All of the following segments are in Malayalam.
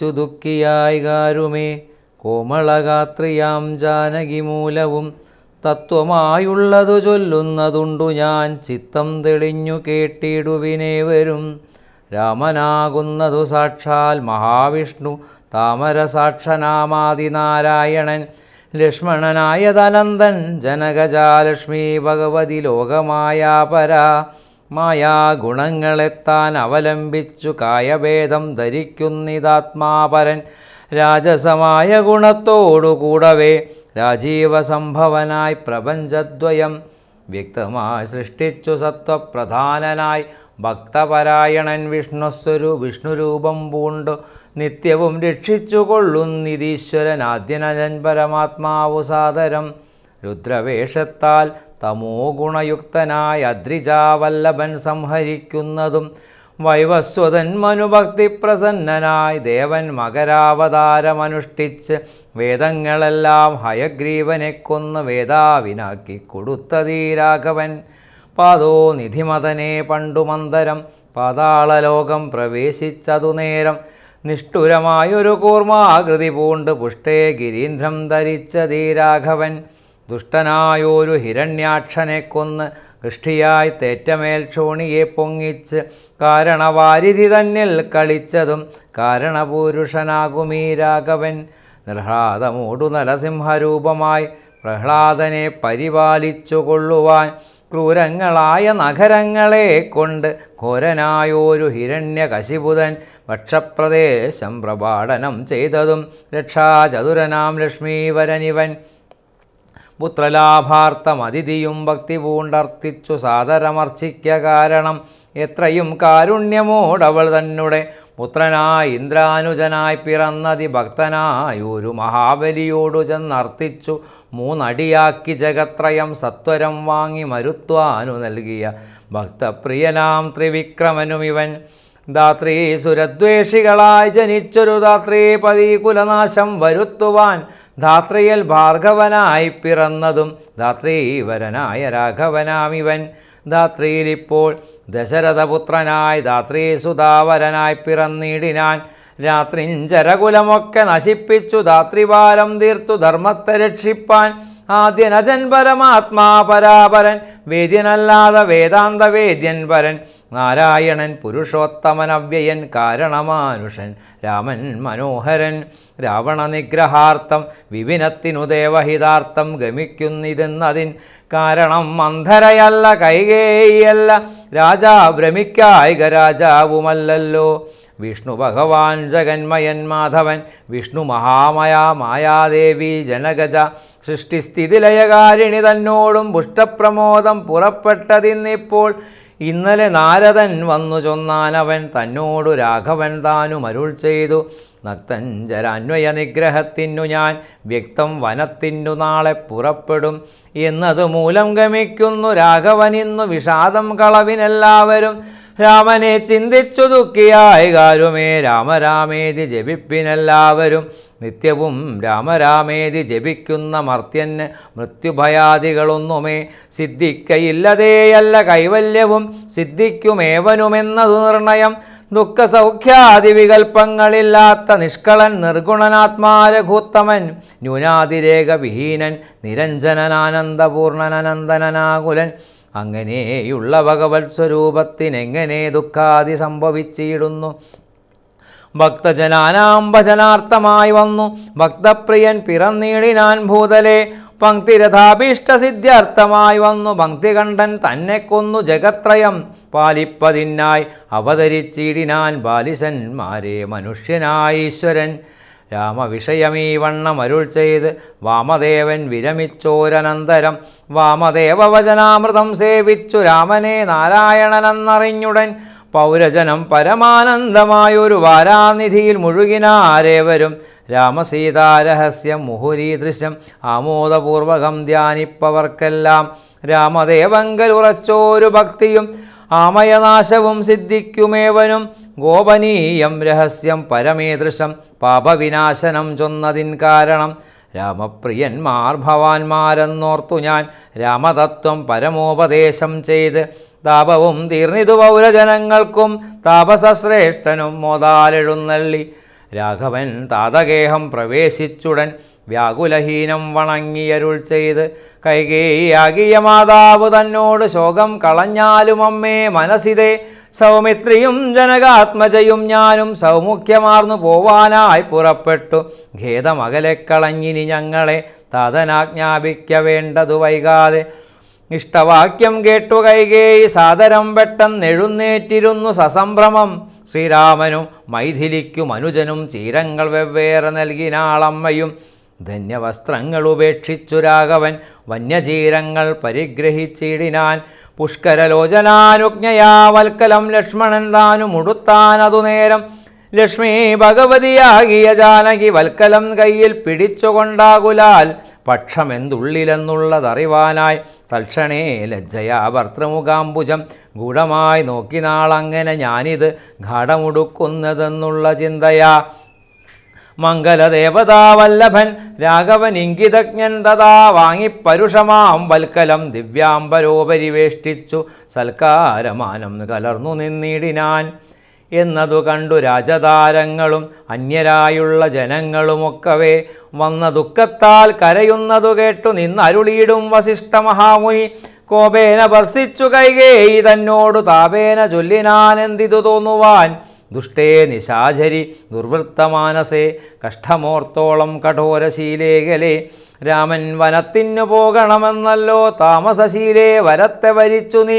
ഭവിച്ചു ദുഃഖിയായി കാരുമേ കോമളഗാത്രിയാം ജാനകിമൂലവും തത്വമായുള്ളതു ചൊല്ലുന്നതുണ്ടു ഞാൻ ചിത്തം തെളിഞ്ഞു കേട്ടിടുവിനെ വരും രാമനാകുന്നതു സാക്ഷാൽ മഹാവിഷ്ണു താമരസാക്ഷനാമാതിനാരായണൻ ലക്ഷ്മണനായ തനന്തൻ ജനകജാലക്ഷ്മി ഭഗവതി ലോകമായ പരാ മായാഗുണങ്ങളെത്താൻ അവലംബിച്ചു കായഭേദം ധരിക്കുന്നിതാത്മാപരൻ രാജസമായ ഗുണത്തോടുകൂടവേ രാജീവസംഭവനായി പ്രപഞ്ചദ്വയം വ്യക്തമായി സൃഷ്ടിച്ചു സത്വപ്രധാനനായി ഭക്തപരായണൻ വിഷ്ണുസ്വരു വിഷ്ണുരൂപം പൂണ്ടു നിത്യവും രക്ഷിച്ചുകൊള്ളുന്നിതീശ്വരൻ ആദ്യനജൻ പരമാത്മാവു സാദരം രുദ്രവേഷത്താൽ തമോ ഗുണയുക്തനായ അദ്രിജാവല്ലഭൻ സംഹരിക്കുന്നതും വൈവസ്വതൻ മനുഭക്തി പ്രസന്നനായി ദേവൻ മകരാവതാരമനുഷ്ഠിച്ച് വേദങ്ങളെല്ലാം ഹയഗ്രീവനെ കൊന്ന് വേദാവിനാക്കി കൊടുത്തതീ രാഘവൻ പാതോ നിധിമതനെ പണ്ടുമന്തരം പാതാളലോകം പ്രവേശിച്ചതു നേരം നിഷ്ഠുരമായൊരു കൂർമാകൃതി പൂണ്ട് പുഷ്ടേ ഗിരീന്ദ്രം ധരിച്ചതീ രാഘവൻ ദുഷ്ടനായൊരു ഹിരണ്യാക്ഷനെ കൊന്ന് കൃഷ്ടിയായി തേറ്റമേൽ ക്ഷോണിയെ പൊങ്ങിച്ച് കാരണവാരിധി തന്നിൽ കളിച്ചതും കാരണപുരുഷനാകുമീ രാഘവൻ നിർഹ്ലാദമൂടു നരസിംഹരൂപമായി പ്രഹ്ലാദനെ പരിപാലിച്ചുകൊള്ളുവാൻ ക്രൂരങ്ങളായ നഗരങ്ങളെ കൊണ്ട് ഘോരനായൊരു ഹിരണ്യകശിപുതൻ ഭക്ഷപ്രദേശം പ്രപാടനം ചെയ്തതും രക്ഷാചതുരനാം ലക്ഷ്മീവരനിവൻ പുത്രലാഭാർത്ഥം അതിഥിയും ഭക്തി പൂണ്ടർത്തിച്ചു സാദരമർച്ചിക്ക കാരണം എത്രയും കാരുണ്യമോടവൾ തന്നെ പുത്രനായി ഇന്ദ്രാനുജനായി പിറന്നതി ഭക്തനായി ഒരു മഹാബലിയോടു ചെന്നർത്തിച്ചു മൂന്നടിയാക്കി ജഗത്രയം സത്വരം വാങ്ങി മരുത്വാനു നൽകിയ ഭക്തപ്രിയനാം ത്രിവിക്രമനുമിവൻ ധാത്രീ സുരദ്വേഷികളായി ജനിച്ചൊരു പതി കുലനാശം വരുത്തുവാൻ ധാത്രിയിൽ ഭാർഗവനായി പിറന്നതും ധാത്രീവരനായ രാഘവനാമിവൻ ധാത്രിയിലിപ്പോൾ ദശരഥപുത്രനായി ധാത്രീ സുധാവരനായി പിറന്നിടിനാൻ രാത്രിഞ്ചരകുലമൊക്കെ നശിപ്പിച്ചു ധാത്രിവാരം തീർത്തു ധർമ്മത്തെ രക്ഷിപ്പാൻ ആദ്യനജൻ പരമാത്മാ പരാപരൻ വേദ്യനല്ലാതെ വേദാന്ത വേദ്യൻ പരൻ നാരായണൻ പുരുഷോത്തമൻ അവ്യയൻ കാരണമാനുഷൻ രാമൻ മനോഹരൻ രാവണ നിഗ്രഹാർത്ഥം വിപിനത്തിനു ദേവഹിതാർത്ഥം ഗമിക്കുന്നിതെന്നതിൻ കാരണം മന്ധരയല്ല കൈകേയല്ല രാജാ ഭ്രമിക്കായിക രാജാവുമല്ലല്ലോ വിഷ്ണു ഭഗവാൻ ജഗന്മയൻ മാധവൻ വിഷ്ണു മഹാമയ മായാദേവി ജനഗജ സൃഷ്ടിസ്ഥിതിലയകാരിണി തന്നോടും പുഷ്ടപ്രമോദം പുറപ്പെട്ടതിന്നിപ്പോൾ ഇന്നലെ നാരദൻ വന്നു ചൊന്നാനവൻ തന്നോടു രാഘവൻ താനും അരുൾ ചെയ്തു നക്തഞ്ചരാന്വയ നിഗ്രഹത്തിനു ഞാൻ വ്യക്തം വനത്തിനു നാളെ പുറപ്പെടും എന്നത് മൂലം ഗമിക്കുന്നു രാഘവനിന്നു വിഷാദം കളവിനെല്ലാവരും രാമനെ ചിന്തിച്ചു ദുഃഖിയായി കാരുമേ രാമരാമേതി ജപിപ്പിനെല്ലാവരും നിത്യവും രാമരാമേതി ജപിക്കുന്ന മർത്യന് മൃത്യുഭയാദികളൊന്നുമേ സിദ്ധിക്കയില്ലതേയല്ല കൈവല്യവും സിദ്ധിക്കുമേവനുമെന്നതു നിർണയം ദുഃഖസൗഖ്യാദിവികൽപ്പങ്ങളില്ലാത്ത അനർത്ത നിഷ്കളൻ നിർഗുണനാത്മാരഘൂത്തമൻ ന്യൂനാതിരേക വിഹീനൻ നിരഞ്ജനനാനന്ദപൂർണനനന്ദനാകുലൻ അങ്ങനെയുള്ള ഭഗവത് സ്വരൂപത്തിനെങ്ങനെ ദുഃഖാതി സംഭവിച്ചിടുന്നു ഭക്തജനാനാം ഭജനാർത്ഥമായി വന്നു ഭക്തപ്രിയൻ പിറന്നീടിനാൻ ഭൂതലെ പങ്ക്തിരഥാഭീഷ്ടസിദ്ധ്യർത്ഥമായി വന്നു ഭക്തികണ്ഠൻ തന്നെ കൊന്നു ജഗത്രയം പാലിപ്പതിനായി അവതരിച്ചിടിനാൻ ബാലിശന്മാരെ മനുഷ്യനായ ഈശ്വരൻ രാമവിഷയമീ വണ്ണം അരുൾ ചെയ്ത് വാമദേവൻ വിരമിച്ചോരനന്തരം വാമദേവവചനാമൃതം സേവിച്ചു രാമനെ നാരായണനെന്നറിഞ്ഞുടൻ പൗരജനം പരമാനന്ദമായൊരു വാരാനിധിയിൽ മുഴുകിനാരേവരും രാമസീതാരഹസ്യം മുഹുരീദൃശ്യം ആമോദപൂർവകം ധ്യാനിപ്പവർക്കെല്ലാം രാമദേവങ്കൽ ഉറച്ചോരു ഭക്തിയും ആമയനാശവും സിദ്ധിക്കുമേവനും ഗോപനീയം രഹസ്യം പരമീദൃശം പാപവിനാശനം ചൊന്നതിൻ കാരണം രാമപ്രിയന്മാർ ഭവാന്മാരെന്നോർത്തു ഞാൻ രാമതത്വം പരമോപദേശം ചെയ്ത് താപവും തീർന്നിതു പൗരജനങ്ങൾക്കും താപസശ്രേഷ്ഠനും മോതാലെഴുന്നള്ളി രാഘവൻ താതകേഹം പ്രവേശിച്ചുടൻ വ്യാകുലഹീനം വണങ്ങിയരുൾ ചെയ്ത് കൈകേയാകിയ മാതാവ് തന്നോട് ശോകം കളഞ്ഞാലും അമ്മേ മനസ്സിതേ സൗമിത്രിയും ജനകാത്മജയും ഞാനും സൗമുഖ്യമാർന്നു പോവാനായി പുറപ്പെട്ടു ഖേദമകലെക്കളഞ്ഞിനി ഞങ്ങളെ താതനാജ്ഞാപിക്ക വേണ്ടതു വൈകാതെ ഇഷ്ടവാക്യം കേട്ടു കൈകേയി സാദരം പെട്ടെന്നെഴുന്നേറ്റിരുന്നു സസംഭ്രമം ശ്രീരാമനും മൈഥിലിക്കും അനുജനും ചീരങ്ങൾ വെവ്വേറെ നൽകിനാളമ്മയും ധന്യവസ്ത്രങ്ങൾ ഉപേക്ഷിച്ചു രാഘവൻ വന്യജീരങ്ങൾ പരിഗ്രഹിച്ചിടിനാൻ പുഷ്കരലോചനാനുജ്ഞയാവൽക്കലം ലക്ഷ്മണൻ താനും അതുനേരം ലക്ഷ്മി ഭഗവതിയാകിയ ജാനകി വൽക്കലം കയ്യിൽ പിടിച്ചുകൊണ്ടാകുലാൽ പക്ഷമെന്തുള്ളിലെന്നുള്ളതറിവാനായി തൽക്ഷണേ ലജ്ജയാ ഭർത്തൃമുഖാംബുജം ഗൂഢമായി നോക്കിനാളങ്ങനെ ഞാനിത് ഘാടമുടുക്കുന്നതെന്നുള്ള ചിന്തയാ മംഗലദേവതാവല്ലഭൻ രാഘവനിങ്കിതജ്ഞൻ തഥാ വാങ്ങിപ്പരുഷമാം വൽക്കലം ദിവ്യാംബരോപരിവേഷ്ടിച്ചു സൽക്കാരമാനം കലർന്നു നിന്നിടിനാൻ എന്നതു കണ്ടു രാജതാരങ്ങളും അന്യരായുള്ള ജനങ്ങളുമൊക്കവേ വന്ന ദുഃഖത്താൽ കരയുന്നതു കേട്ടു നിന്നരുളിയിടും വസിഷ്ഠ മഹാമുനി കോപേന വർഷിച്ചു കൈകേയി തന്നോടു താപേന ചൊല്ലിനാനെന്തിതു തോന്നുവാൻ ദുഷ്ടേ നിശാചരി ദുർവൃത്തമാനസേ കഷ്ടമോർത്തോളം കഠോരശീലേഖലേ രാമൻ വനത്തിനു പോകണമെന്നല്ലോ താമസശീലേ വരത്തെ വരിച്ചു നീ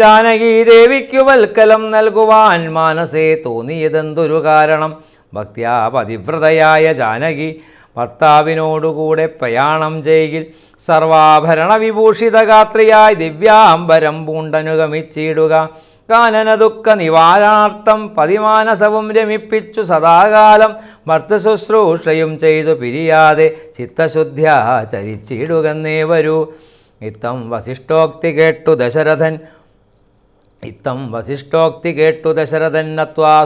ജാനകീദേവിക്കു വൽക്കലം നൽകുവാൻ മാനസേ തോന്നിയതെന്തൊരു കാരണം ഭക്തിയാ പതിവ്രതയായ ജാനകി ഭർത്താവിനോടുകൂടെ പ്രയാണം ചെയ്യിൽ സർവാഭരണ വിഭൂഷിതഗാത്രിയായി ദിവ്യാംബരം പൂണ്ടനുഗമിച്ചിടുക കാനനദുഃഖ നിവാരണാർത്ഥം പതിമാനസവും രമിപ്പിച്ചു സദാകാലം ഭർത്തശുശ്രൂഷയും ചെയ്തു പിരിയാതെ ചിത്തശുദ്ധ്യ ചരിച്ചിടുകന്നേ വരൂ ഇത്തം വസിഷ്ഠോക്തി കേട്ടു ദശരഥൻ ഇത്തം വസിഷ്ഠോക്തി കേട്ടു ദശരഥൻ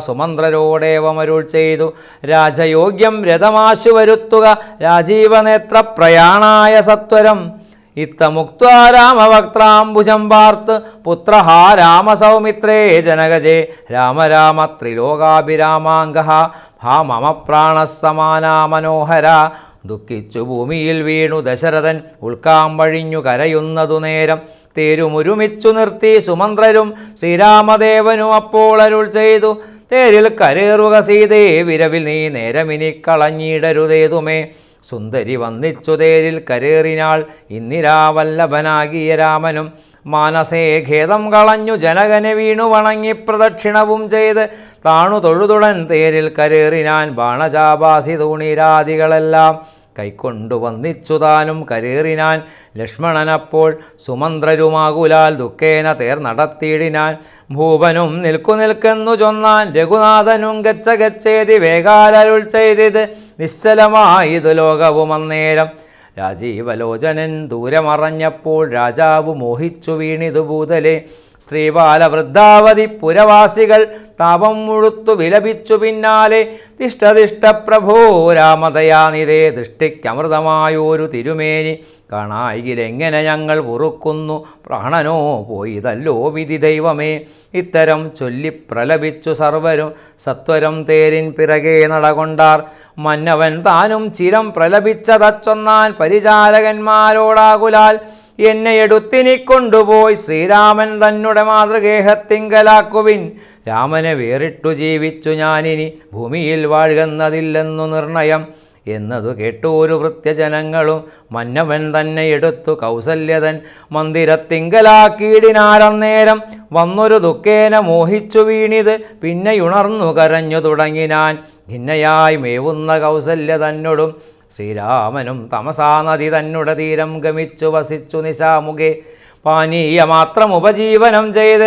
സുമന്ത്രരോടേവമരുൾ ചെയ്തു രാജയോഗ്യം രഥമാശു വരുത്തുക രാജീവനേത്ര പ്രയാണായ സത്വരം ഇത്തമുക്വാ രാമവക്ത്രാംബുജം പുത്രഹാ രാമ രാമസൗമിത്രേ ജനകജേ രാമ രാമ ത്രിലോകാഭിരാമാംഗ ഹാ മമ പ്രാണസമാനാ മനോഹര ദുഃഖിച്ചു ഭൂമിയിൽ വീണു ദശരഥൻ ഉൾക്കാമ്പഴിഞ്ഞു കരയുന്നതു നേരം തേരുമൊരുമിച്ചു നിർത്തി സുമന്ത്രരും ശ്രീരാമദേവനും അപ്പോൾ അരുൾ ചെയ്തു തേരിൽ കരേറുക സീതേ വിരവിൽ നീ നേരമിനി കളഞ്ഞിടരുതേതുമേ സുന്ദരി വന്നിച്ചു തേരിൽ കരേറിനാൾ ഇന്ദിരാവല്ലഭനാകിയ രാമനും മാനസേ ഖേദം കളഞ്ഞു ജനകനെ വീണു വണങ്ങി പ്രദക്ഷിണവും ചെയ്ത് താണു തൊഴുതുടൻ തേരിൽ കരേറിനാൻ ബാണചാപാസി തൂണിരാദികളെല്ലാം കൈക്കൊണ്ടുവന്നിച്ചുതാനും കരേറിനാൻ ലക്ഷ്മണനപ്പോൾ സുമന്ത്രരുമാകുലാൽ ദുഃഖേന തേർ നടത്തിയിടിനാൻ ഭൂപനും നിൽക്കു നിൽക്കുന്നു ചൊന്നാൻ രഘുനാഥനും ഗച്ച ഗച്ചേതി വേഗാലരുൾ ചെയ്തിത് നിശ്ചലമായിതു ലോകവും അന്നേരം രാജീവലോചനൻ ദൂരമറഞ്ഞപ്പോൾ രാജാവ് മോഹിച്ചു വീണിതു ഭൂതലെ ശ്രീബാലവൃദ്ധാവതി പുരവാസികൾ താപം മുഴുത്തു വിലപിച്ചു പിന്നാലെ ദിഷ്ടദിഷ്ടപ്രഭോ രാമതയാനിതേ ദൃഷ്ടിക്കമൃതമായൊരു തിരുമേനി കാണായിലെങ്ങനെ ഞങ്ങൾ പൊറുക്കുന്നു പ്രാണനോ പോയിതല്ലോ വിധി ദൈവമേ ഇത്തരം ചൊല്ലിപ്രലപിച്ചു സർവരും സത്വരം തേരിൻ പിറകെ നടകൊണ്ടാർ മന്നവൻ താനും ചിരം പ്രലപിച്ചതച്ചൊന്നാൽ പരിചാരകന്മാരോടാകുലാൽ എന്നെ എടുത്തിനി കൊണ്ടുപോയി ശ്രീരാമൻ തന്നെ മാതൃഗേഹത്തിങ്കലാക്കുവിൻ രാമനെ വേറിട്ടു ജീവിച്ചു ഞാനിനി ഭൂമിയിൽ വാഴുകുന്നതില്ലെന്നു നിർണയം എന്നതു ഒരു വൃത്യജനങ്ങളും മന്നവൻ തന്നെ എടുത്തു കൗസല്യതൻ മന്ദിരത്തിങ്കലാക്കീടിനാരന്നേരം വന്നൊരു ദുഃഖേന മോഹിച്ചു വീണിത് പിന്നെയുണർന്നു കരഞ്ഞു തുടങ്ങിനാൻ ഭിന്നയായി മേവുന്ന കൗസല്യ തന്നോടും ശ്രീരാമനും തമസാ നദി തന്നുടെ തീരം ഗമിച്ചു വസിച്ചു നിശാമുഖെ പാനീയമാത്രം ഉപജീവനം ചെയ്ത്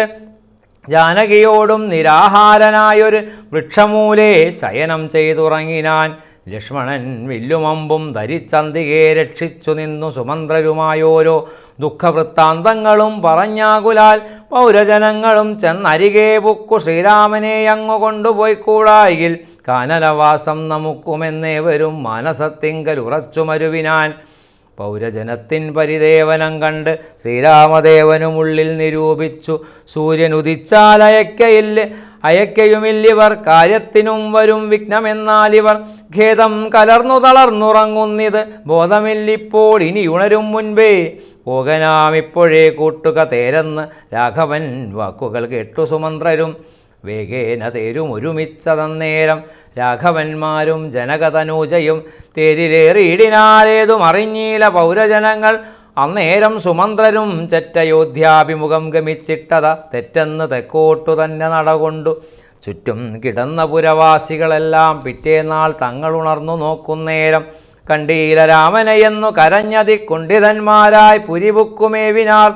ജാനകിയോടും നിരാഹാരനായൊരു വൃക്ഷമൂലേ ശയനം ചെയ്തുറങ്ങിനാൻ ലക്ഷ്മണൻ വില്ലുമമ്പും ധരിച്ചന്തികെ രക്ഷിച്ചു നിന്നു സുമന്ത്രരുമായോരോ ദുഃഖവൃത്താന്തങ്ങളും പറഞ്ഞാകുലാൽ പൗരജനങ്ങളും ചെന്നരികെ പുക്കു ശ്രീരാമനെ അങ്ങു കൂടായിൽ കാനലവാസം വരും മാനസത്തിങ്കൽ ഉറച്ചുമരുവിനാൻ പൗരജനത്തിൻ പരിദേവനം കണ്ട് ശ്രീരാമദേവനുമുള്ളിൽ നിരൂപിച്ചു സൂര്യനുദിച്ചാലയക്കയില്ലേ അയക്കയുമില്ലിവർ കാര്യത്തിനും വരും ഇവർ ഖേദം കലർന്നു തളർന്നുറങ്ങുന്നിത് ബോധമില്ലിപ്പോൾ ഇനിയുണരും മുൻപേ പോകനാമിപ്പോഴേ കൂട്ടുക തേരെന്ന് രാഘവൻ വാക്കുകൾ കേട്ടു സുമന്ത്രരും വേഗേന തേരും ഒരുമിച്ചതന്നേരം രാഘവന്മാരും ജനകതനൂജയും തേരിലേറിയിടിനാലേതും അറിഞ്ഞീല പൗരജനങ്ങൾ അന്നേരം സുമന്ത്രരും ചെറ്റയോധ്യാഭിമുഖം ഗമിച്ചിട്ടത തെറ്റെന്ന് തെക്കോട്ടു തന്നെ നടകൊണ്ടു ചുറ്റും കിടന്ന പുരവാസികളെല്ലാം പിറ്റേനാൾ തങ്ങളുണർന്നു നോക്കുന്നേരം കണ്ടീല രാമനയെന്നു കരഞ്ഞതി കുണ്ഠിതന്മാരായി പുരിപുക്കുമേവിനാർ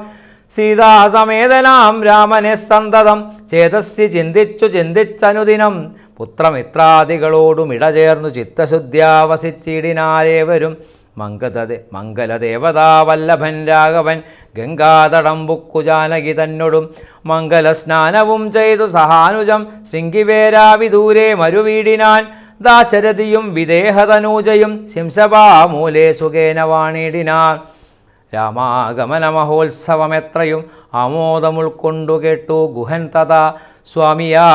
സീതാസമേതനാം രാമനെ സന്തതം ചേതസ്സി ചിന്തിച്ചു ചിന്തിച്ചനുദിനം പുത്രമിത്രാദികളോടും ഇടചേർന്നു ചിത്തശുദ്ധ്യാവസിച്ചിടിനാരേവരും മംഗതദ മംഗലദേവതാവല്ലഭൻ രാഘവൻ ഗംഗാതടമ്പുക്കുജാനകി തന്നൊടും മംഗലസ്നാനവും ചെയ്തു സഹാനുജം ശൃംഗിവേരാവിദൂരെ മരുവീടിനാൻ ദാശരഥിയും വിദേഹതനൂജയും ശിംശപാമൂലേ സുഖേന വാണിടിനാൻ രാമാഗമന മഹോത്സവമെത്രയും ആമോദമുൾക്കൊണ്ടു കേട്ടു ഗുഹൻ തഥാ സ്വാമിയാ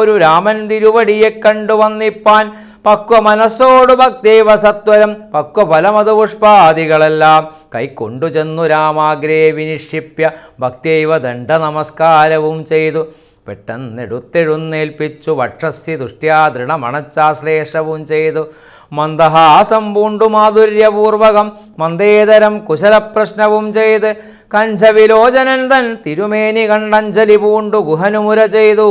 ഒരു രാമൻ തിരുവടിയെ കണ്ടു വന്നിപ്പാൻ പക്വ മനസ്സോടു ഭക്തേവ സത്വരം പക്വ ഫലമതു പുഷ്പാദികളെല്ലാം കൈക്കൊണ്ടു ചെന്നു രാമാഗ്രേ വിനിക്ഷിപ്യ ഭക്തേവ ദണ്ഡ നമസ്കാരവും ചെയ്തു പെട്ടെന്നെടുത്തെഴുന്നേൽപ്പിച്ചു വക്ഷസ്യ തുഷ്ട്യാ ദൃഢമണച്ചാശ്ലേഷവും ചെയ്തു മന്ദഹാസം പൂണ്ടു മാധുര്യപൂർവകം മന്ദേതരം കുശലപ്രശ്നവും ചെയ്ത് കഞ്ചവിലോചനൻ തൻ തിരുമേനി കണ്ടഞ്ജലി പൂണ്ടു ഗുഹനുമുര ചെയ്തു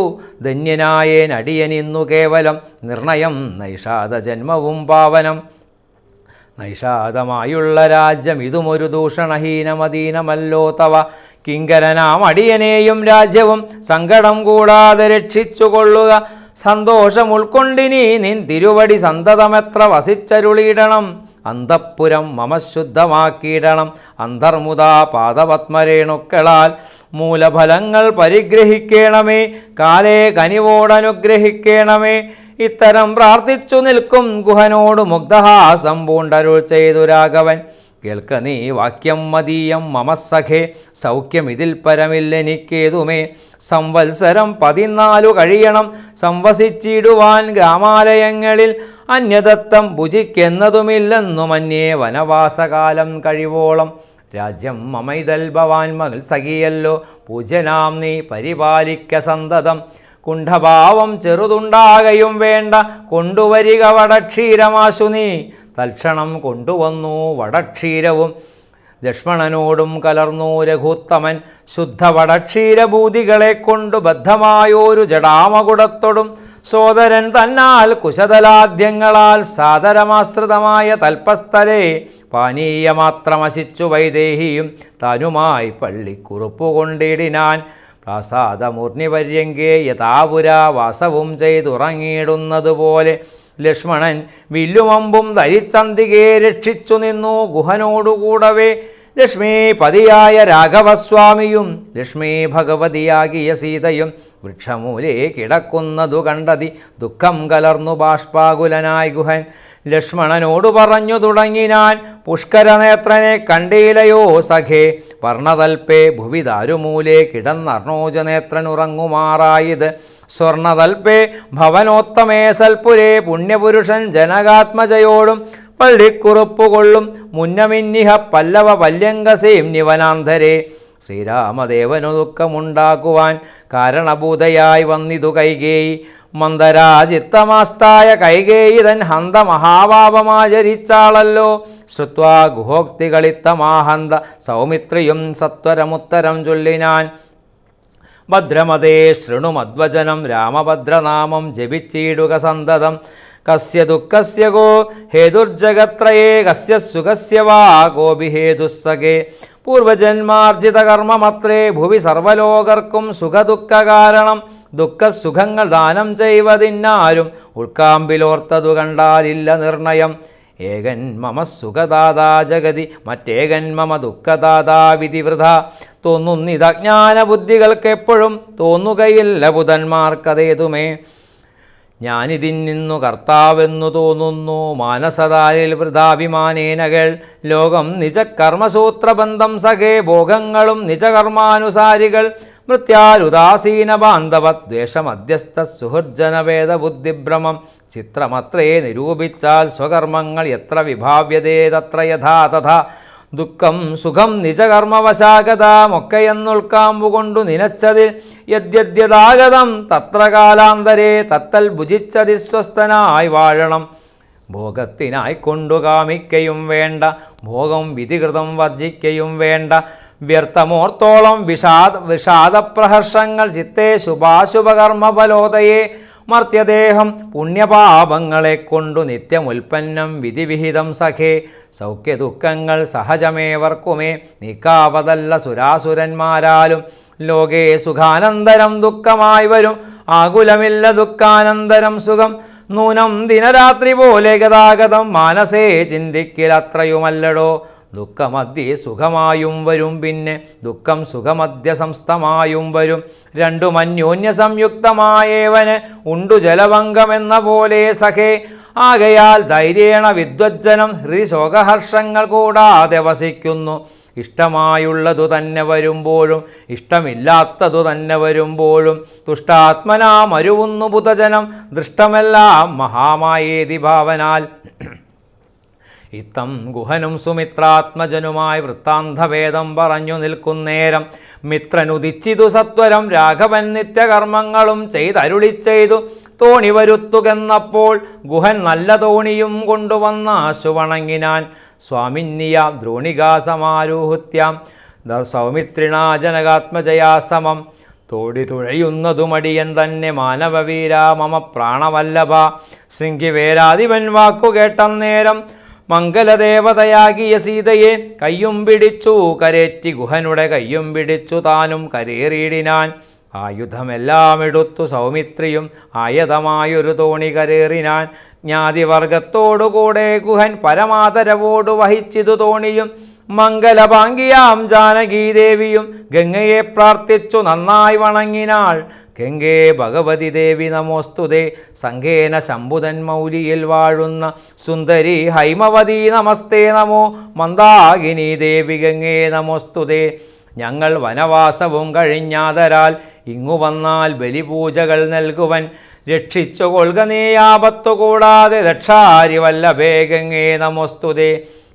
ധന്യനായേൻ ഇന്നു കേവലം നിർണയം നൈഷാദ ജന്മവും പാവനം നൈഷാദമായുള്ള രാജ്യം ഇതുമൊരു ദൂഷണഹീനമദീനമല്ലോ തവ കിങ്കരനാം അടിയനെയും രാജ്യവും സങ്കടം കൂടാതെ രക്ഷിച്ചുകൊള്ളുക സന്തോഷം ഉൾക്കൊണ്ടിനി നിൻ തിരുവടി സന്തതമെത്ര വസിച്ചരുളിയിടണം അന്തപ്പുരം മമശുദ്ധമാക്കിയിടണം അന്തർമുദാ പാദപത്മരേണുക്കളാൽ മൂലഫലങ്ങൾ പരിഗ്രഹിക്കണമേ കാലേ കനിവോടനുഗ്രഹിക്കണമേ ഇത്തരം പ്രാർത്ഥിച്ചു നിൽക്കും ഗുഹനോട് മുഗ്ധഹാസം പൂണ്ടരുൾ ചെയ്തു രാഘവൻ കേൾക്ക നീ വാക്യം മതീയം മമസഖേ പരമില്ല എനിക്കേതുമേ സംവത്സരം പതിനാലു കഴിയണം സംവസിച്ചിടുവാൻ ഗ്രാമാലയങ്ങളിൽ അന്യദത്തം ഭുജിക്കെന്നതുമില്ലെന്നു മന്യേ വനവാസകാലം കഴിവോളം രാജ്യം മമൈതൽ ഭവാൻ മകൾ സഖിയല്ലോ പൂജനാം നീ പരിപാലിക്ക സന്തതം കുണ്ഠഭാവം ചെറുതുണ്ടാകയും വേണ്ട കൊണ്ടുവരിക വടക്ഷീരമാശു നീ തൽക്ഷണം കൊണ്ടുവന്നു വടക്ഷീരവും ലക്ഷ്മണനോടും കലർന്നു രഘുത്തമൻ ശുദ്ധവടക്ഷീരഭൂതികളെ കൊണ്ടു ബദ്ധമായോരു ജടാമകുടത്തൊടും സോദരൻ തന്നാൽ കുശതലാദ്യങ്ങളാൽ സാദരമാശ്രിതമായ തൽപ്പസ്ഥലെ പാനീയമാത്രമശിച്ചു വൈദേഹിയും തനുമായി പള്ളിക്കുറുപ്പുകൊണ്ടിടിനാൻ പ്രാസാദമൂർണിപര്യങ്കേ യഥാപുരാ വാസവും ചെയ്തുറങ്ങിയിടുന്നതുപോലെ ലക്ഷ്മണൻ വില്ലുമമ്പും ധരിച്ചന്തികെ രക്ഷിച്ചു നിന്നു ഗുഹനോടുകൂടവേ ലക്ഷ്മീപതിയായ രാഘവസ്വാമിയും ലക്ഷ്മീ ഭഗവതിയാകിയ സീതയും വൃക്ഷമൂലേ കിടക്കുന്നതു കണ്ടതി ദുഃഖം കലർന്നു ബാഷ്പാകുലനായി ഗുഹൻ ലക്ഷ്മണനോട് പറഞ്ഞു തുടങ്ങിനാൻ പുഷ്കരനേത്രനെ കണ്ടീലയോ സഖേ വർണ്ണതൽപ്പേ ഭുവി ദാരുമൂലേ കിടന്നർണോജനേത്രൻ ഉറങ്ങുമാറായത് സ്വർണതൽപ്പേ ഭവനോത്തമേ സൽപുരേ പുണ്യപുരുഷൻ ജനകാത്മജയോടും പള്ളിക്കുറുപ്പുകൊള്ളും മുന്നമിന്നിഹ പല്ലവ വല്യങ്കസേം നിവനാന്തരെ ശ്രീരാമദേവനുദുഃഖമുണ്ടാക്കുവാൻ കാരണഭൂതയായി വന്നിതു കൈകേയി മന്ദരാചിത്തമാസ്തായ കൈകേയിതൻ ഹന്ത മഹാപാപമാചരിച്ചാളല്ലോ ശ്രുത്വാ ഗുഹോക്തികളിത്തമാഹന്ത സൗമിത്രിയും സത്വരമുത്തരം ചൊല്ലിനാൻ ഭദ്രമതേ ശൃണുമദ്വചനം രാമഭദ്രനാമം ജപിച്ചീടുക സന്തതം കസ്യ ദുഃഖസ്യഗോ ഹേതുർജഗത്രയേ കസ്യ സുഖസ്യ വാ ഗോപിഹേതുസ്സകേ പൂർവജന്മാർജിതകർമ്മമത്രേ ഭുവി സർവലോകർക്കും സുഖദുഃഖകാരണം ദുഃഖസുഖങ്ങൾ ദാനം ചെയ്വതിന്നാരും ഉൾക്കാമ്പിലോർത്തതു കണ്ടാലില്ല നിർണയം ഏകൻ മമ സുഖദാതാ ജഗതി മറ്റേകൻ മമ ദുഃഖദാതാ വിധിവൃത തോന്നുന്നിതജ്ഞാനബുദ്ധികൾക്കെപ്പോഴും തോന്നുകയില്ല ബുധന്മാർക്കതേതുമേ ഞാനിതിൽ നിന്നു കർത്താവെന്നു തോന്നുന്നു മാനസതാലിൽ വൃതാഭിമാനേനകൾ ലോകം നിജകർമ്മസൂത്രബന്ധം സഖേ ഭോഗങ്ങളും നിജകർമാനുസാരികൾ മൃത്യാരുദാസീന ബാന്ധവദ്വേഷമധ്യസ്ഥ സുഹൃജനവേദ ബുദ്ധിഭ്രമം ചിത്രമത്രേ നിരൂപിച്ചാൽ സ്വകർമ്മങ്ങൾ എത്ര വിഭാവ്യതേതത്ര യഥാ തഥാ ദുഃഖം സുഖം നിജകർമ്മവശാഗതാമൊക്കെയെന്നുൾക്കാമ്പുകൊണ്ടു നിനച്ചതിൽ യദ്യദ്യതാഗതം തത്ര കാലാന്തരേ തത്തൽ ഭുജിച്ചതിസ്വസ്ഥനായി വാഴണം ഭോഗത്തിനായി കൊണ്ടു കാമിക്കയും വേണ്ട ഭോഗം വിധികൃതം വർജിക്കയും വേണ്ട വ്യർത്ഥമോർത്തോളം വിഷാദ വിഷാദപ്രഹർഷങ്ങൾ ചിത്തേ ശുഭാശുഭകർമ്മ മർത്യദേഹം പുണ്യപാപങ്ങളെ കൊണ്ടു നിത്യമുൽപ്പന്നം വിധിവിഹിതം സഖേ സൗഖ്യദുഃഖങ്ങൾ സഹജമേവർക്കുമേ നിക്കാവതല്ല സുരാസുരന്മാരാലും ലോകേ സുഖാനന്തരം ദുഃഖമായി വരും ആകുലമില്ല ദുഃഖാനന്തരം സുഖം നൂനം ദിനരാത്രി പോലെ ഗതാഗതം മാനസേ ചിന്തിക്കിലത്രയുമല്ലടോ ദുഃഖമധ്യേ സുഖമായും വരും പിന്നെ ദുഃഖം സുഖമധ്യ സംസ്ഥമായും വരും രണ്ടും അന്യോന്യ സംയുക്തമായവന് ഉണ്ടു ജലഭംഗമെന്ന പോലെ സഖേ ആകയാൽ ധൈര്യേണ വിദ്വജ്ജനം ഹൃതിശോകഹർഷങ്ങൾ കൂടാതെ വസിക്കുന്നു ഇഷ്ടമായുള്ളതു തന്നെ വരുമ്പോഴും ഇഷ്ടമില്ലാത്തതു തന്നെ വരുമ്പോഴും തുഷ്ടാത്മനാമരുവുന്നു ബുധജനം ദൃഷ്ടമെല്ലാം മഹാമായേതി ഭാവനാൽ ഇത്തം ഗുഹനും സുമിത്രാത്മജനുമായി വൃത്താന്തഭേദം പറഞ്ഞു നിൽക്കുന്നേരം മിത്രനുദിച്ചിതു സത്വരം രാഘവൻ നിത്യകർമ്മങ്ങളും ചെയ്തരുളി ചെയ്തു തോണി വരുത്തുകെന്നപ്പോൾ ഗുഹൻ നല്ല തോണിയും കൊണ്ടുവന്ന ആശുവണങ്ങിനാൻ സ്വാമിന്യ ദ്രോണികാസമാരൂഹുത്യാം സൗമിത്രിണ ജനകാത്മജയാ സമം തോടി മടിയൻ തന്നെ മാനവവീരാ മമ പ്രാണവല്ലഭ ശൃംഗിവേരാധിപൻ വാക്കുകേട്ടന്നേരം മംഗലദേവതയാകിയ സീതയെ കയ്യും പിടിച്ചു കരേറ്റി ഗുഹനുടെ കയ്യും പിടിച്ചു താനും കരേറിയിടിനാൻ ആയുധമെല്ലാം എടുത്തു സൗമിത്രിയും ആയതമായൊരു തോണി കരേറിനാൻ ജ്ഞാതിവർഗത്തോടുകൂടെ ഗുഹൻ പരമാതരവോട് വഹിച്ചിതു തോണിയും മംഗലഭാംഗിയാം ജാനകീദേവിയും ഗംഗയെ പ്രാർത്ഥിച്ചു നന്നായി വണങ്ങിനാൾ ഗംഗേ ഭഗവതി ദേവി നമോസ്തുതേ സംഘേന ശംഭുതൻ മൗലിയിൽ വാഴുന്ന സുന്ദരി ഹൈമവതി നമസ്തേ നമോ മന്ദാകിനി ദേവി ഗംഗേ നമോസ്തുതേ ഞങ്ങൾ വനവാസവും കഴിഞ്ഞാതരാൽ ഇങ്ങു വന്നാൽ ബലിപൂജകൾ നൽകുവൻ രക്ഷിച്ചു കൊൽക നീ ആപത്തു കൂടാതെ രക്ഷാരി വല്ലഭേഗങ്ങേ നമോസ്തുതേ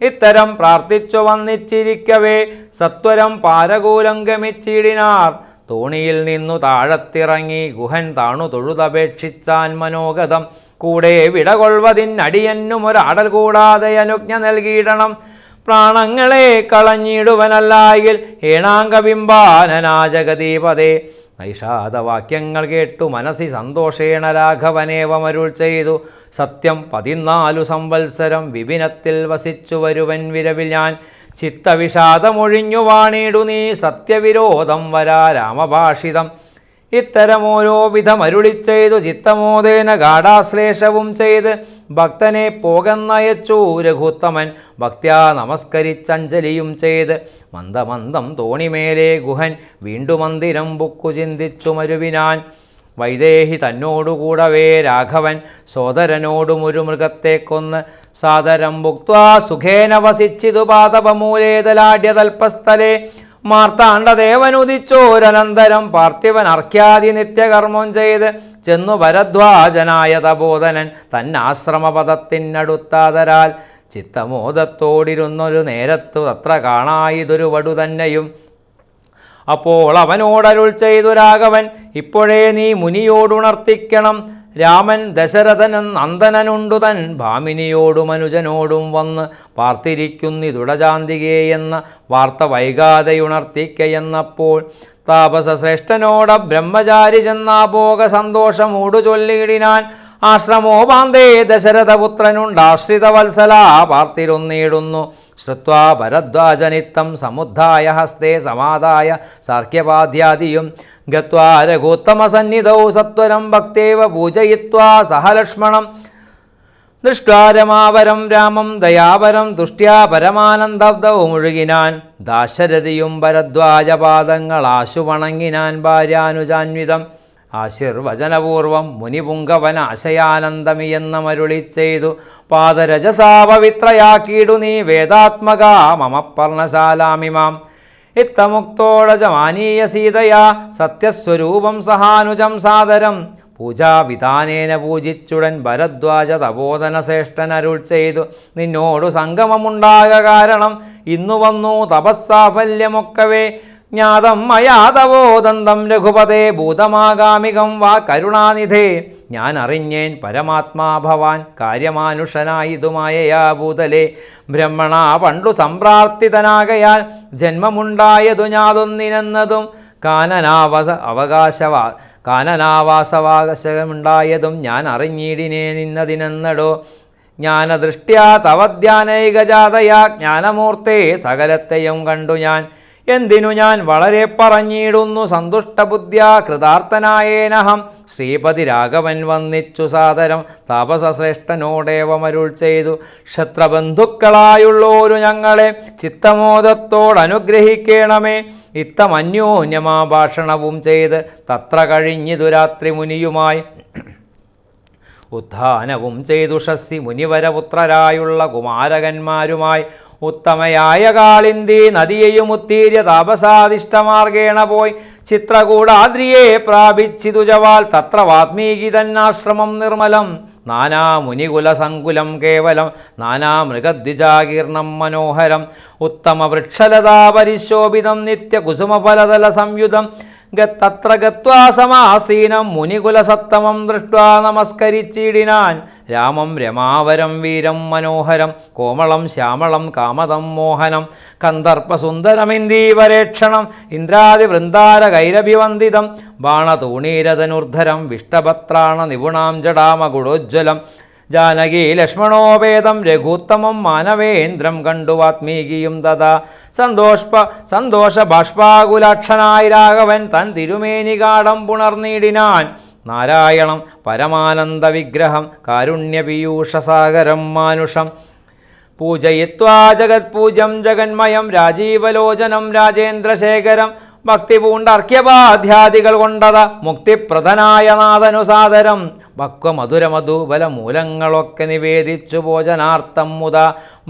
ഇത്തരം പ്രാർത്ഥിച്ചു വന്നിച്ചിരിക്കവേ സത്വരം പാരകൂലം ഗമിച്ചിടിനാർ തോണിയിൽ നിന്നു താഴത്തിറങ്ങി ഗുഹൻ താണു തൊഴുതപേക്ഷിച്ചാൻ മനോഗതം കൂടെ വിടകൊള്വതിനടിയന്നും ഒരാടൽ കൂടാതെ അനുജ്ഞ നൽകിയിടണം പ്രാണങ്ങളെ കളഞ്ഞിടുവനല്ലായിൽ ഏണാങ്കബിംബാനനാജഗതീപതേ നൈഷാദവാക്യങ്ങൾ കേട്ടു മനസ്സി സന്തോഷേണ രാഘവനേവമരുൾ ചെയ്തു സത്യം പതിനാലു സംവത്സരം വിപിനത്തിൽ വസിച്ചു വരുവൻ വിരവിൽ ഞാൻ ചിത്തവിഷാദമൊഴിഞ്ഞു വാണിടു നീ സത്യവിരോധം വരാ രാമഭാഷിതം ഇത്തരമോരോ വിധമരുളി ചെയ്തു ചിത്തമോദേന ഗാഠാശ്ലേഷവും ചെയ്ത് ഭക്തനെ പോകന്നയച്ചു രഘുത്തമൻ ഭക്ത്യാ നമസ്കരിച്ചഞ്ജലിയും ചെയ്ത് മന്ദമന്ദം തോണിമേലെ ഗുഹൻ മന്ദിരം ബുക്കു ചിന്തിച്ചു മരുവിനാൻ വൈദേഹി തന്നോടുകൂടവേ രാഘവൻ സോദരനോടും ഒരു മൃഗത്തെ കൊന്ന് സാദരം ഭുക്വാ സുഖേന വസിച്ചിതു പാതപമൂലേതലാഡ്യതൽപ്പസ്ഥലേ മാർത്താണ്ഡദേവനുദിച്ചോരനന്തരം പാർത്ഥിവൻ അർഖ്യാതി നിത്യകർമ്മം ചെയ്ത് ചെന്നു വരദ്വാജനായ തബോധനൻ തന്നാശ്രമപദത്തിനടുത്താതരാൽ ചിത്തമോദത്തോടിരുന്നൊരു നേരത്തു അത്ര കാണായതൊരു വടു തന്നെയും അപ്പോൾ അവനോടരുൾ ചെയ്തു രാഘവൻ ഇപ്പോഴേ നീ മുനിയോടുണർത്തിക്കണം രാമൻ ദശരഥനും നന്ദനനുണ്ടുതൻ ഭാമിനിയോടും അനുജനോടും വന്ന് പാർത്തിരിക്കുന്നിതുടചാന്തികേ എന്ന വാർത്ത വൈകാതെയുണർത്തിക്കയെന്നപ്പോൾ താപസശ്രേഷ്ഠനോട് ബ്രഹ്മചാരി ചെന്നാപോക സന്തോഷമൂടു ചൊല്ലിയിടിനാൻ ആശ്രമോപാന്തേ ദശരഥപുത്രനുണ്ടാശ്രിതവത്സല പാർത്തിരുന്നിടുന്നു ശ്രുത്വാ ഭരദ്വാജനിത്തം സമുദ്ധായ ഹസ്തേ സമാദായ സാർഖ്യപാദ്യാദിയും ഗത്വാ രഘുത്തമസന്നിധൗ സത്വരം ഭക്തേവ പൂജയിത്വാ സഹലക്ഷ്മണം ദൃഷ്ടാരമാവരം രാമം ദയാവരം തുഷ്ട്യാ പരമാനന്ദബ്ദവും മുഴുകിനാൻ ദാശരഥിയും ഭരദ്വാജപാദങ്ങൾ ആശുവണങ്ങിനാൻ ഭാര്യാനുജാന്വിതം ആശീർവചനപൂർവം മുനിപുങ്കവൻ ആശയാനന്ദമിയെന്ന മരുളി ചെയ്തു പാദരജസാപവിത്രയാക്കിയിടു നീ വേദാത്മക മമ പർണശാലാമിമാം ഇത്തമുക്തോടജമാനീയ സീതയാ സത്യസ്വരൂപം സഹാനുജം സാദരം പൂജാവിധാനേന പൂജിച്ചുടൻ ഭരദ്വാജ ശ്രേഷ്ഠൻ അരുൾ ചെയ്തു നിന്നോടു സംഗമമുണ്ടാക കാരണം ഇന്നു വന്നു തപസ്സാഫല്യമൊക്കവേ ജ്ഞാതം മയാതവോ ദന്തം രഘുപതേ ഭൂതമാഗാമികം വാ കരുണാനിധേ ഞാൻ അറിഞ്ഞേൻ പരമാത്മാ ഭവാൻ കാര്യമാനുഷനായതുമായയാ ഭൂതലേ ബ്രഹ്മണ പണ്ടു സംപ്രാർത്ഥിതനാകയാൽ ജന്മമുണ്ടായതു ഞാതൊന്നിനെന്നതും കാനനാവസ അവകാശവാ കാനനാവാസവാകശമുണ്ടായതും ഞാൻ അറിഞ്ഞിടിനെ നിന്നതിനെന്നടോ ജ്ഞാനദൃഷ്ട്യാ തവധ്യാനൈകജാതയാ ജ്ഞാനമൂർത്തേ സകലത്തെയും കണ്ടു ഞാൻ എന്തിനു ഞാൻ വളരെ പറഞ്ഞിടുന്നു സന്തുഷ്ടബുദ്ധ്യ കൃതാർത്ഥനായേനഹം ശ്രീപതി രാഘവൻ വന്നിച്ചു സാദരം താപസശ്രേഷ്ഠനോടേവമരുൾ ചെയ്തു ക്ഷത്രബന്ധുക്കളായുള്ളോരു ഞങ്ങളെ ചിത്തമോദത്തോടനുഗ്രഹിക്കണമേ ഇത്തം അന്യോന്യമാഭാഷണവും ചെയ്ത് തത്ര കഴിഞ്ഞു രാത്രി മുനിയുമായി ഉത്ഥാനവും ചെയ്തു ഷസ്സി മുനിവരപുത്രരായുള്ള കുമാരകന്മാരുമായി ഉത്തമയായ കാളിന്തി നദിയെയും ഉത്തീര്യ താപസാധിഷ്ടമാർഗേണ പോയി ചിത്രകൂടാദ്രിയെ പ്രാപിച്ചിതുജവാൽ തത്ര വാത്മീകി തന്നാശ്രമം നിർമ്മലം നാനാ മുനികുലസങ്കുലം കേവലം നാനാ മൃഗദ്വിജാകീർണം മനോഹരം ഉത്തമ വൃക്ഷലതാ പരിശോഭിതം നിത്യകുസുമഫലതല സംയുതം തത്ര ഗത്വാസമാസീനം മുനികുലസത്തമം ദൃഷ്ട്വാ നമസ്കരിച്ചിടിനാൻ രാമം രമാവരം വീരം മനോഹരം കോമളം ശ്യാമളം കാമതം മോഹനം കന്ദർപ്പസുന്ദരമിന്ദീപരേക്ഷണം ഇന്ദ്രാദിവൃന്ദാര കൈരഭിവന്ദിതം ബാണതൂണീരതനുർധരം വിഷ്ടഭത്രാണ നിപുണാം ജടാമഗുടോജ്വലം ജാനകി ലക്ഷ്മണോപേതം രഘുത്തമം മാനവേന്ദ്രം കണ്ടു വാത്മീകിയും തഥാ സന്തോഷ സന്തോഷബാഷ്പാകുലക്ഷനായി രാഘവൻ തൻ തിരുമേനികാടം പുണർനീടിനാൻ നാരായണം പരമാനന്ദ വിഗ്രഹം കാരുണ്യപീയൂഷസാഗരം മാനുഷം പൂജയിത്വാ ജഗത്പൂജം ജഗന്മയം രാജീവലോചനം രാജേന്ദ്രശേഖരം ഭക്തി പൂണ്ടർക്യപാധ്യാദികൾ കൊണ്ടത മുക്തിപ്രദനായ നാഥനുസാദരം ഭക്വമധുരമധൂബല മൂലങ്ങളൊക്കെ നിവേദിച്ചു ഭോജനാർത്ഥം മുത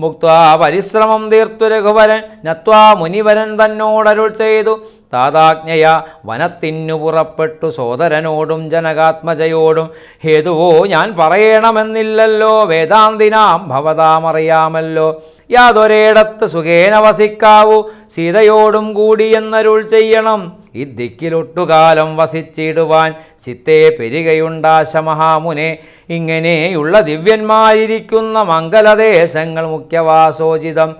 മുക്വാ പരിശ്രമം തീർത്തു രഘുവരൻ നത്വാ മുനിവരൻ തന്നോടരുൾ ചെയ്തു താതാജ്ഞയ വനത്തിന്നു പുറപ്പെട്ടു സോദരനോടും ജനകാത്മജയോടും ഹേതുവോ ഞാൻ പറയണമെന്നില്ലല്ലോ വേദാന്തിനാം ഭവതാമറിയാമല്ലോ യാതൊരേടത്ത് സുഖേന വസിക്കാവൂ സീതയോടും കൂടി എന്നരുൾ ചെയ്യണം ഇദ്ദിക്കിലൊട്ടുകാലം വസിച്ചിടുവാൻ ചിത്തേ പെരുകയുണ്ടാശ മഹാമുനെ ഇങ്ങനെയുള്ള ദിവ്യന്മാരിരിക്കുന്ന മംഗലദേശങ്ങൾ മുഖ്യവാസോചിതം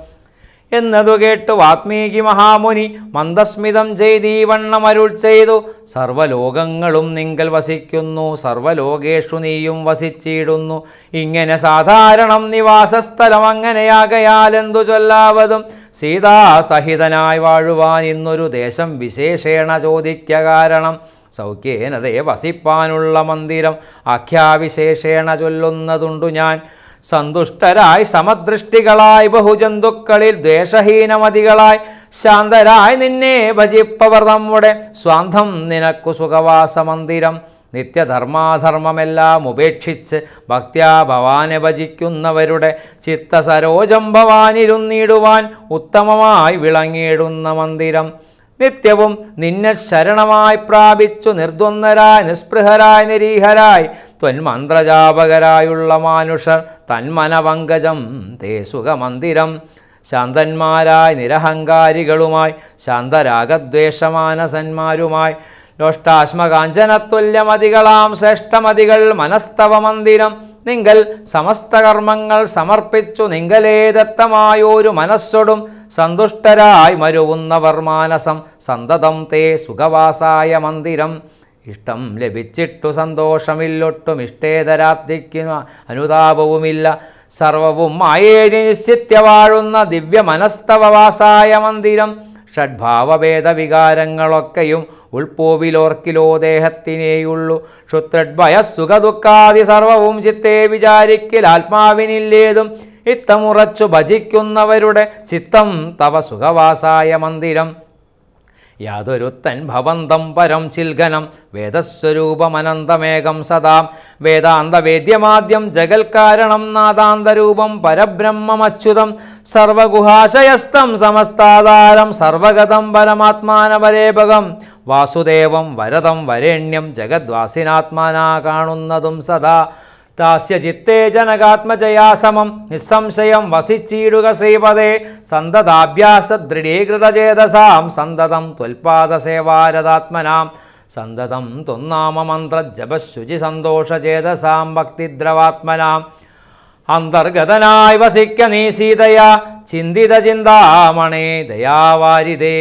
എന്നതു കേട്ട് വാത്മീകി മഹാമുനി മന്ദസ്മിതം ചെയ്തീവണ്ണമരുൾ ചെയ്തു സർവലോകങ്ങളും നിങ്കൽ വസിക്കുന്നു സർവലോകേഷു നീയും വസിച്ചിടുന്നു ഇങ്ങനെ സാധാരണം നിവാസസ്ഥലം അങ്ങനെയാകയാലെന്തു ചൊല്ലാവതും സീതാസഹിതനായി വാഴുവാൻ ഇന്നൊരു ദേശം വിശേഷേണ ചോദിക്ക കാരണം സൗഖ്യേനതയെ വസിപ്പാനുള്ള മന്ദിരം ആഖ്യാവിശേഷേണ ചൊല്ലുന്നതുണ്ടു ഞാൻ സന്തുഷ്ടരായി സമദൃഷ്ടികളായി ബഹുജന്തുക്കളിൽ ദ്വേഷഹീനമതികളായി ശാന്തരായി നിന്നെ ഭജിപ്പവർ നമ്മുടെ സ്വാന്തം നിനക്കു സുഖവാസമന്ദിരം നിത്യധർമാധർമ്മമെല്ലാം ഉപേക്ഷിച്ച് ഭക്ത്യാ ഭവാനെ ഭജിക്കുന്നവരുടെ ചിത്തസരോജം ഭവാനിരുന്നിടുവാൻ ഉത്തമമായി വിളങ്ങിയിടുന്ന മന്ദിരം നിത്യവും നിന്നെ ശരണമായി പ്രാപിച്ചു നിർദ്വന്ദരായി നിസ്പൃഹരായി നിരീഹരായി ത്വന്മന്ത്രജാപകരായുള്ള മാനുഷർ തന്മനപങ്കജം തേ സുഖമന്ദിരം ശാന്തന്മാരായി നിരഹങ്കാരികളുമായി ശാന്തരാഗദ്വേഷമാനസന്മാരുമായി ലോഷ്ടാശ്മകാഞ്ചനത്തുല്യമതികളാം ശ്രേഷ്ഠമതികൾ മനസ്തവമന്ദിരം നിങ്ങൾ സമസ്തകർമ്മങ്ങൾ സമർപ്പിച്ചു നിങ്ങളേതത്തമായൊരു മനസ്സോടും സന്തുഷ്ടരായി മരുവുന്നവർ മാനസം സന്തതം തേ സുഖവാസായ മന്ദിരം ഇഷ്ടം ലഭിച്ചിട്ടു സന്തോഷമില്ലൊട്ടും ഇഷ്ടേതരാബ്ദിക്കുന്ന അനുതാപവുമില്ല സർവവും മായേതി നിശ്ചിത്യ വാഴുന്ന മനസ്തവവാസായ മന്ദിരം ഷഡ്ഭാവഭേദവികാരങ്ങളൊക്കെയും ഉൾപ്പോവിലോർക്കിലോ ദേഹത്തിനേയുള്ളു ക്ഷുത്രഡ്ഭയ സുഖദുഃഖാദി സർവവും ചിത്തെ വിചാരിക്കൽ ആത്മാവിനില്ലേതും ഇത്തമുറച്ചു ഭജിക്കുന്നവരുടെ ചിത്തം തവ സുഖവാസായ മന്ദിരം യാതൊരുത്തൻ ഭവന്തം പരം ചിൽഘനം വേദസ്വരൂപമനന്തമേകം സദാം വേദാന്തവേദ്യമാദ്യം ജഗൽ കാരണം നാദാന്തരൂപം പരബ്രഹ്മമച്യുതം സർവഗുഹാശയസ്തം സമസ്താധാരം സർവഗതം പരമാത്മാനപരേപകം വാസുദേവം വരതം വരേണ്യം ജഗദ്വാസിനാത്മാനാ കാണുന്നതും സദാ താസ്യ ചിത്തേജനകാത്മജയാ സമം നിസ്സംശയം വസിച്ചിടുക ശ്രീപദേ സന്തതാഭ്യാസ ദൃഢീകൃതചേതസാം സന്തതം ത്വൽപാദസേവാരതാത്മനാം സന്തതം തൊന്നാമമന്ത്രജപശുചി സന്തോഷചേതസാം ഭക്തിദ്രവാത്മനാം അന്തർഗതനായി വസിക്ക നീ സീതയ ചിന്തിത ചിന്താമണേ ദയാവാരിതേ